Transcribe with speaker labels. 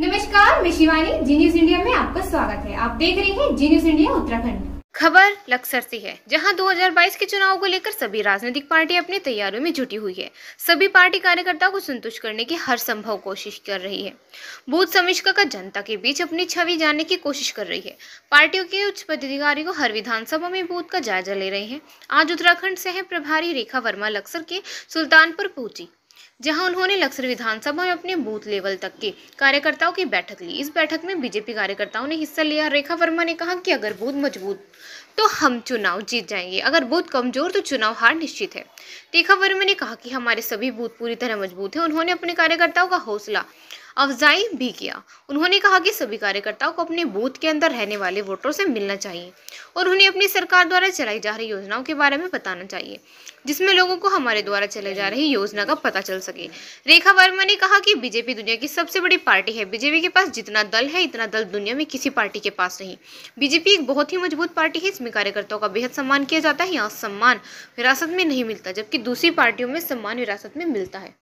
Speaker 1: नमस्कार मैं शिवानी जी news India में आपका स्वागत है आप देख रहे हैं जी न्यूज इंडिया उत्तराखंड खबर लक्सर से है जहां 2022 के चुनाव को लेकर सभी राजनीतिक पार्टी अपनी तैयारियों में जुटी हुई है सभी पार्टी कार्यकर्ताओं को संतुष्ट करने की हर संभव कोशिश कर रही है बूथ समीक्षा का जनता के बीच अपनी छवि जानने की कोशिश कर रही है पार्टियों के उच्च पदाधिकारी को हर विधानसभा में बूथ का जायजा ले रहे हैं आज उत्तराखंड से है प्रभारी रेखा वर्मा लक्सर के सुल्तानपुर पहुंची जहां उन्होंने लक्सर विधानसभा में अपने बूथ लेवल तक के कार्यकर्ताओं की बैठक ली इस बैठक में बीजेपी कार्यकर्ताओं ने हिस्सा लिया रेखा वर्मा ने कहा कि अगर बूथ मजबूत तो हम चुनाव जीत जाएंगे अगर बूथ कमजोर तो चुनाव हार निश्चित है रेखा वर्मा ने कहा कि हमारे सभी बूथ पूरी तरह मजबूत है उन्होंने अपने कार्यकर्ताओं का हौसला अफजाई भी किया उन्होंने कहा कि सभी कार्यकर्ताओं को अपने बूथ के अंदर रहने वाले वोटरों से मिलना चाहिए और उन्हें अपनी सरकार द्वारा चलाई जा रही योजनाओं के बारे में बताना चाहिए जिसमें लोगों को हमारे द्वारा चलाई जा रही योजना का पता चल सके रेखा वर्मा ने कहा कि बीजेपी दुनिया की सबसे बड़ी पार्टी है बीजेपी के पास जितना दल है इतना दल दुनिया में किसी पार्टी के पास नहीं बीजेपी एक बहुत ही मजबूत पार्टी है इसमें कार्यकर्ताओं का बेहद सम्मान किया जाता है यहाँ सम्मान विरासत में नहीं मिलता जबकि दूसरी पार्टियों में सम्मान विरासत में मिलता है